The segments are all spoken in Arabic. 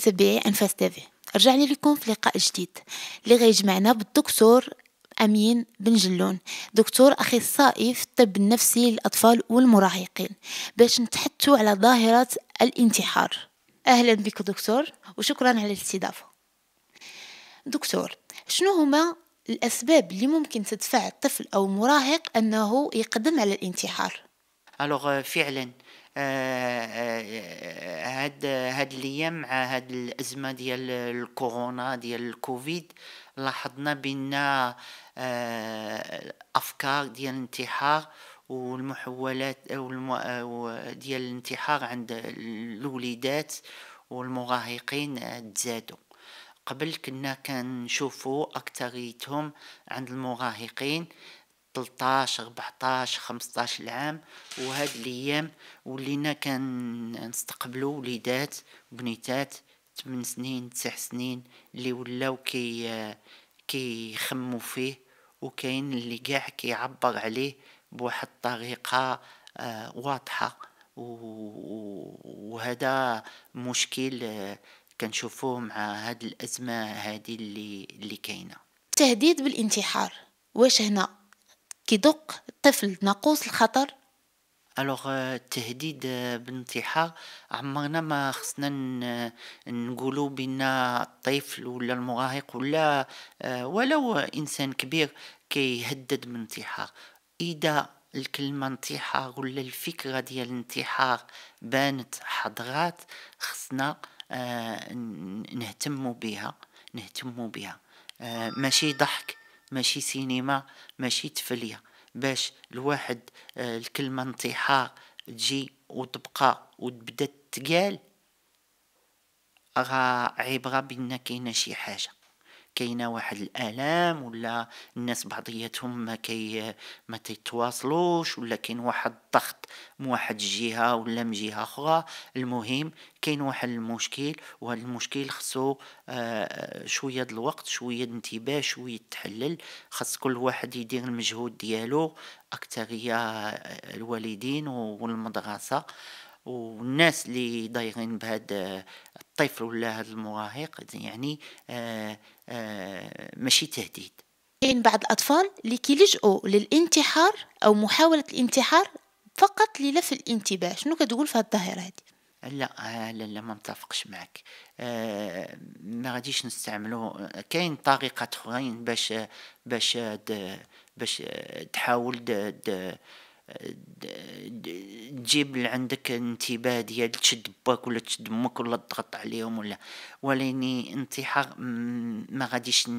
accessibility انفاس festivity رجع لكم في لقاء جديد اللي غيجمعنا بالدكتور أمين بن جلون دكتور أخصائي في الطب النفسي للأطفال والمراهقين باش نتحدثوا على ظاهرة الانتحار أهلا بك دكتور وشكرا على الاستضافة دكتور شنو هما الأسباب اللي ممكن تدفع الطفل أو المراهق أنه يقدم على الانتحار الوغ euh, فعلا آه، آه، آه، هاد هاد الايام مع هاد الازمه ديال الكورونا ديال الكوفيد لاحظنا بان افكار ديال الانتحار والمحولات ديال الانتحار عند الوليدات والمراهقين تزادوا قبل كنا كنشوفوا اكثريتهم عند المراهقين 13 14 15 العام وهاد الايام ولينا كنستقبلوا وليدات بنيتات 8 سنين 9 سنين اللي ولاو كي كيخمو فيه وكاين اللي كاع كيعبر عليه بواحد الطريقه آه واضحه وهذا مشكل آه، كنشوفوه مع هاد الازمه هذه اللي اللي كاينه تهديد بالانتحار واش هنا كيدق طفل ناقوس الخطر الوغ التهديد euh, euh, بالانتحار عمرنا ما خصنا آه، نقولوا بان الطفل ولا المراهق ولا آه، ولو انسان كبير كيهدد بالانتحار اذا الكلمة انتحار ولا الفكرة ديال الانتحار بانت حضرات خصنا آه، نهتموا بها نهتموا بها ماشي ضحك ماشي سينما ماشي تفلية باش الواحد آه، الكلمة نطيحة تجي وتبقى وتبدا تقال غا عيب غا بينا كاينه شي حاجه كاينه واحد الالام ولا الناس بعضياتهم ما كي ما تيتواصلوش ولا كاين واحد الضغط من واحد الجهه ولا من جهه اخرى المهم كاين واحد المشكل وهذا المشكل خصو آه، شويه د الوقت شويه د انتباه شويه تحلل خص كل واحد يدير المجهود ديالو اكثريه الوالدين والمدرسه والناس اللي ضايغين بهذا الطفل ولا هذا المراهق يعني آه، آه، ماشي تهديد كاين بعض الاطفال اللي كيلجؤوا للانتحار او محاوله الانتحار فقط للف الانتباه شنو كتقول في هذه الظاهره هذه لا آه، لا لا ما متفقش معك آه ما غاديش نستعملو كاين طريقه اخرين باش باش باش تحاول د, د تجيب عندك انتباه ديال تشد باك ولا تشد امك ولا تضغط عليهم ولا وليني انتحار ما غاديش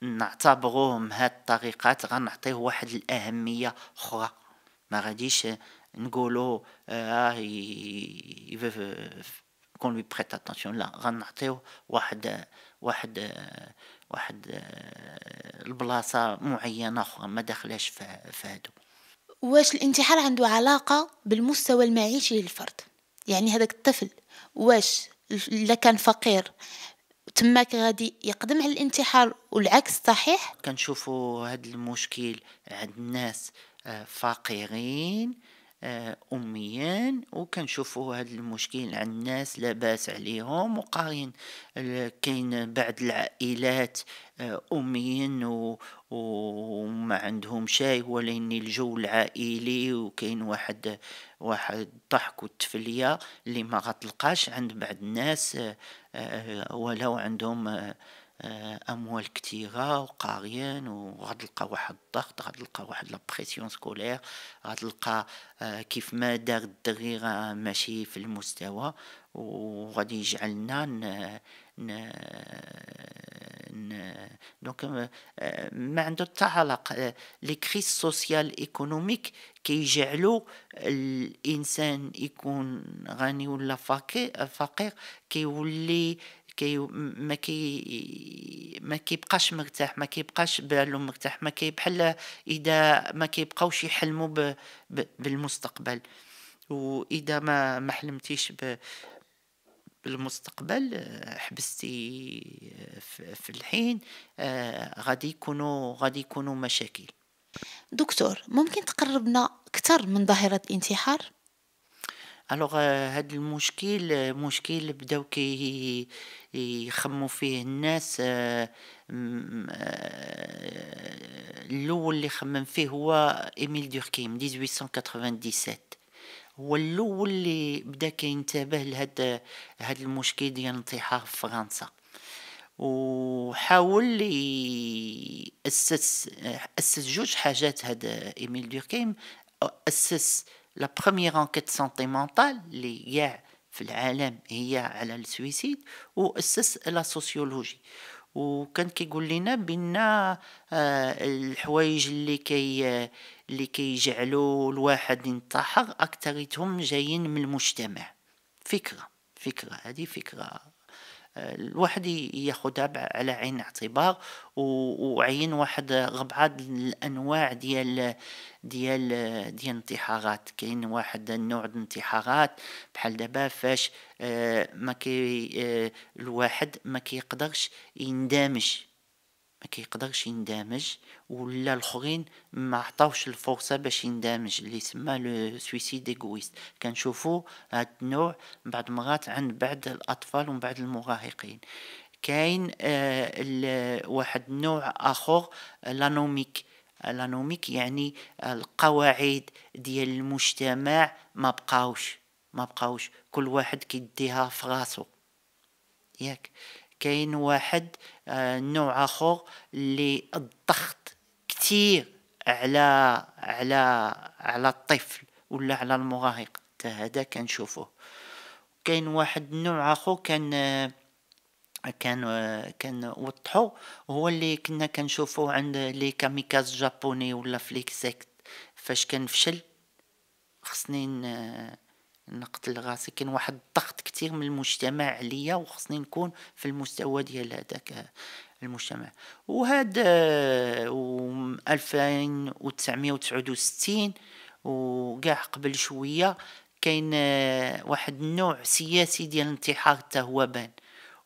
نعتبروه بهاد الطريقات غنعطيه واحد الاهميه اخرى ما غاديش نقولوا اه كون لي بريت اتونسيون لا غنعطيو واحد واحد واحد آه، البلاصه معينه اخرى ما داخلاش في هادو واش الانتحار عنده علاقه بالمستوى المعيشي للفرد يعني هذاك الطفل واش الا كان فقير تماك غادي يقدم على الانتحار والعكس صحيح كنشوفوا هذا المشكل عند الناس آه، فقيرين آه، أميان وكنشوفوا هذا المشكل عند الناس لا باس عليهم وقاين كاين بعض العائلات آه، أميين و وما عندهم شاي ولكن الجو العائلي وكاين واحد واحد الضحك والتفلية اللي ما غتلقاش عند بعض الناس آه، ولو عندهم آه، اموال كثيره وقاريين تلقى واحد الضغط تلقى واحد لابريسيون سكولير تلقى كيف ما دار الدري ماشي في المستوى وغادي يجعلنا ن... دونك آه، ما عنده حتى علاقه لي كريس سوسيال ايكونوميك كيجعلوا الانسان يكون غني ولا فقير فقير كيولي كي ما كي ما كيبقاش مرتاح ما كيبقاش بالو مرتاح ما كي بحال اذا ما كيبقاوش يحلموا ب... ب... بالمستقبل واذا ما ما حلمتيش ب... بالمستقبل آه، حبستي آه، في الحين آه، غادي يكونوا غادي يكونوا مشاكل دكتور ممكن تقربنا اكثر من ظاهره الانتحار الوغ euh, هاد المشكل مشكل بداو كي يخمو فيه الناس آه، آه، الاول اللي خمم فيه هو ايميل دوركيم 1897 هو الاول اللي بدا كينتبه لهاد هاد المشكل ديال الانتحار في فرنسا وحاول اسس اسس جوج حاجات هاد ايميل دوركيم اسس لا بروميير انكيت سونتي مونتال اللي كاع في العالم هي على السويسيد واسس لا سوسيولوجي وكان كيقول لنا بان آه، الحوايج اللي كي اللي كيجعلوا الواحد ينتحر اكثريتهم جايين من المجتمع فكره فكره هذه فكره الواحد ياخدها على عين الاعتبار وعين واحد غبعه الانواع ديال ديال ديال الانتحارات كاين واحد النوع د الانتحارات بحال دابا فاش آه، ما كي آه، الواحد ما كيقدرش يندمج ما كيقدرش يندمج ولا الاخرين ما عطاوش الفرصه باش يندمج اللي يسمى لو سويسيد ايغويست كنشوفوا هاد النوع بعض المرات عند بعض الاطفال ومن بعد المراهقين كاين آه واحد النوع اخر لانوميك لانوميك يعني القواعد ديال المجتمع ما بقاوش ما بقاوش كل واحد كيديها فراسو ياك كاين واحد آه، نوع اخر اللي الضغط كثير على على على الطفل ولا على المراهق حتى هذا كنشوفوه كاين واحد النوع اخر كان آه، كان آه، كان وضحو هو اللي كنا كنشوفو عند لي كاميكاز جابوني ولا فليكسيكت فاش كنفشل خصني نقتل راسي كاين واحد الضغط كثير من المجتمع عليا وخصني نكون في المستوى ديال هذاك المجتمع وهذا آه، و 1969 وكاع قبل شويه كاين آه، واحد النوع سياسي ديال الانتحار حتى هو بان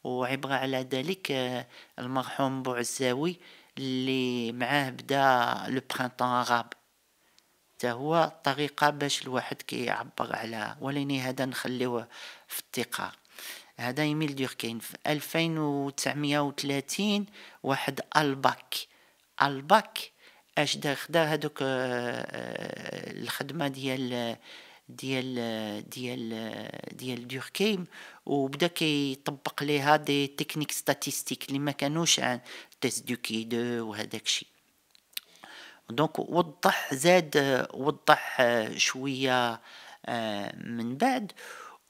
وعبرة على ذلك آه، المرحوم بوعزاوي اللي معاه بدا لو برينتون عربي حتى هو طريقة باش الواحد كيعبر على وليني هذا نخليوه في الثقة هذا ايميل دوركين في 2930 واحد الباك الباك اش دار خدا هذوك آه، الخدمه ديال ديال ديال ديال دوركيم وبدا كيطبق ليها دي تكنيك ستاتيستيك اللي ما كانوش عن تيست دو كي دو وهذاك الشيء دونك وضح زاد وضح شويه آه، من بعد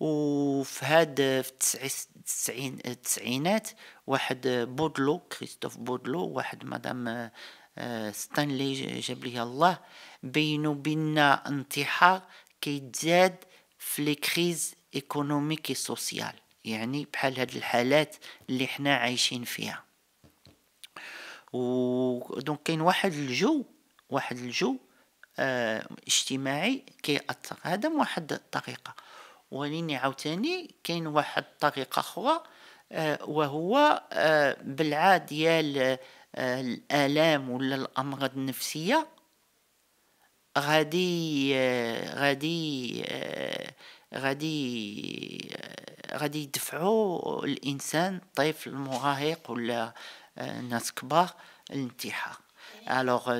وفي هاد في التسعين التسعينات واحد بودلو كريستوف بودلو واحد مدام آه، ستانلي جاب ليها الله بينو بينا انتحار كيتزاد في لي كريز ايكونوميك سوسيال يعني بحال هاد الحالات اللي حنا عايشين فيها و دونك كاين واحد الجو واحد الجو اه اجتماعي كيأثر هذا من واحد الطريقة وليني عاوتاني كاين واحد الطريقة أخرى اه وهو اه بالعاد ديال آه، الآلام ولا الأمراض النفسية غادي آه، غادي آه، غادي غادي يدفعوا الانسان الطفل المراهق ولا ناس كبار الانتحار الوغ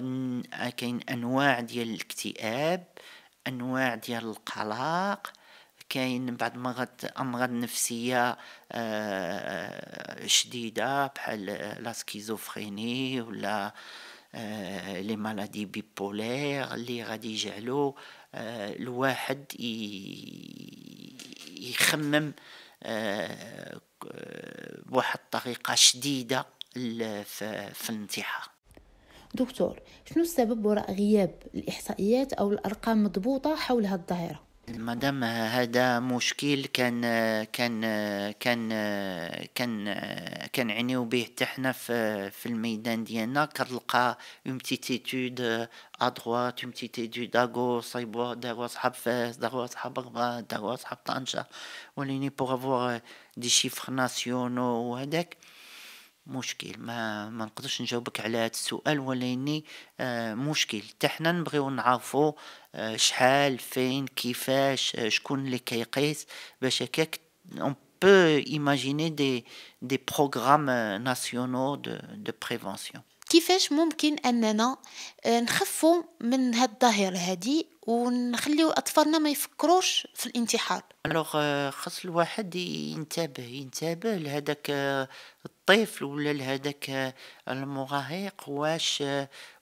كاين انواع ديال الاكتئاب انواع ديال القلق كاين بعض مرض امراض نفسيه شديده بحال لا سكيزوفريني ولا لي مالادي بيبولير اللي غادي يجعلو الواحد يخمم بواحد الطريقه شديده في الانتحار دكتور شنو السبب وراء غياب الإحصائيات أو الأرقام مضبوطة حول هذه الظاهرة؟ مدام هذا مشكل كان كان كان كان كان عنيو به تحنا في في الميدان ديالنا كنلقى اون بتيت ايتود ا دروات اون بتيت ا غوس ايبوا صحاب فاس داروا صحاب رباط داروا صحاب طنجة وليني بوغ افوار دي شيفر ناسيونو وهداك مشكل ما ما نقدرش نجاوبك على هذا السؤال ولاني آه مشكل حتى حنا نبغيو نعرفو آه شحال فين كيفاش آه شكون اللي كيقيس باش هكاك اون بو ايماجيني دي دي بروغرام ناسيونال دو دو بريفونسيون كيفاش ممكن اننا آه، نخفوا من هاد الظاهره هذه ونخليو اطفالنا ما يفكروش في الانتحار الوغ آه، خاص الواحد ينتبه ينتبه لهذاك آه، الطفل ولا لهذاك المراهق واش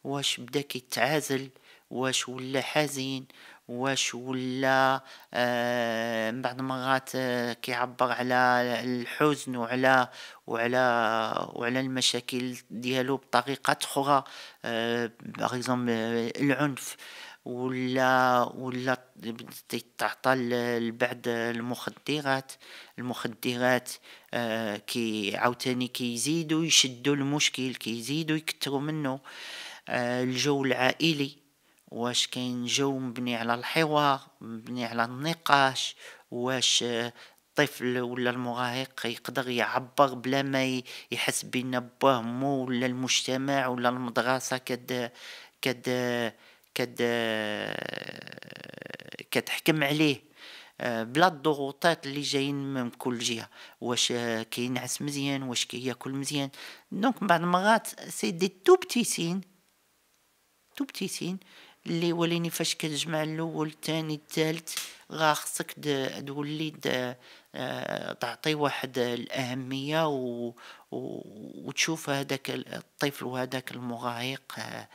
واش بدا كيتعازل واش ولا حزين واش ولا آه، من بعض المرات آه، كيعبر على الحزن وعلى وعلى وعلى المشاكل ديالو بطريقه اخرى باغ آه، العنف ولا ولا تعطى لبعض المخدرات المخدرات كي عاوتاني كيزيدوا يشدوا المشكل كيزيدوا يكثروا منه الجو العائلي واش كاين جو مبني على الحوار مبني على النقاش واش الطفل ولا المراهق يقدر يعبر بلا ما يحس بان باه مو ولا المجتمع ولا المدرسه كد كد كد كتحكم عليه بلا الضغوطات اللي جايين من كل جهه واش كينعس مزيان واش كياكل مزيان دونك بعض المرات سي دي تو بتيسين تو بتيسين اللي وليني فاش كتجمع الاول الثاني الثالث غا خصك تولي آه، تعطي واحد الاهميه و وتشوف هذاك الطفل وهذاك المراهق آه،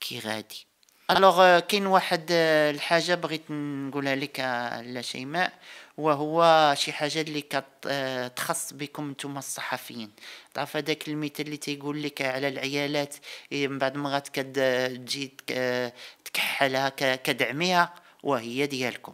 كي غادي الوغ آه، كاين واحد الحاجه بغيت نقولها لك لا شيماء وهو شي حاجه اللي كتخص آه، بكم نتوما الصحفيين تعرف هذاك المثال اللي تيقول لك على العيالات إيه، من بعد ما كتجي آه، تكحلها كدعميها وهي ديالكم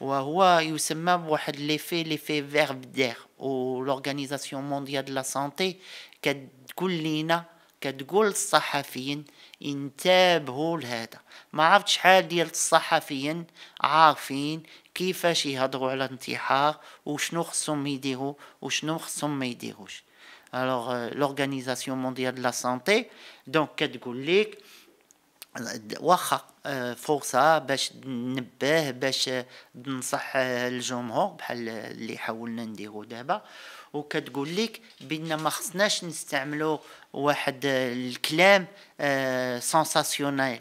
وهو يسمى بواحد ليفي ليفي فيرب دير و لورغانيزاسيون مونديال دو لا سانتي كتقول لينا كتقول للصحفيين انتبهوا لهذا ما عرفت شحال ديال الصحفيين عارفين كيفاش يهضروا على الانتحار وشنو خصهم يديروا وشنو خصهم ما يديروش الوغ لورغانيزاسيون مونديال لا سانتي دونك كتقول لك واخا فرصه باش ننبه باش ننصح الجمهور بحال اللي حاولنا نديرو دابا وكتقول لك بان ما خصناش نستعملوا واحد الكلام سونساسيونيل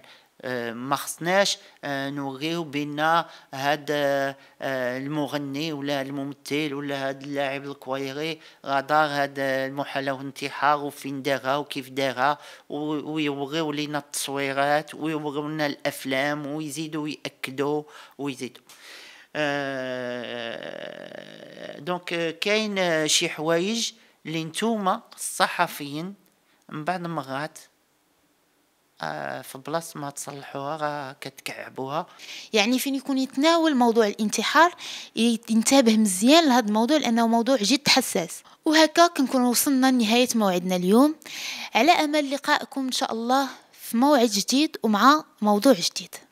ما خصناش آه، نوغيو بان هاد آه، آه، المغني ولا الممثل ولا هاد اللاعب الكويري راه هاد هذا وانتحار وفين دارها وكيف دارها ويوغيو لينا التصويرات ويوغيو لنا الافلام ويزيدوا ياكدوا ويزيدوا دونك كاين شي حوايج اللي نتوما الصحفيين من بعض المرات آه، في بلاص ما تصلحوها كتكعبوها يعني فين يكون يتناول موضوع الانتحار ينتبه مزيان لهذا الموضوع لانه موضوع جد حساس وهكا كنكون وصلنا لنهايه موعدنا اليوم على امل لقائكم ان شاء الله في موعد جديد ومع موضوع جديد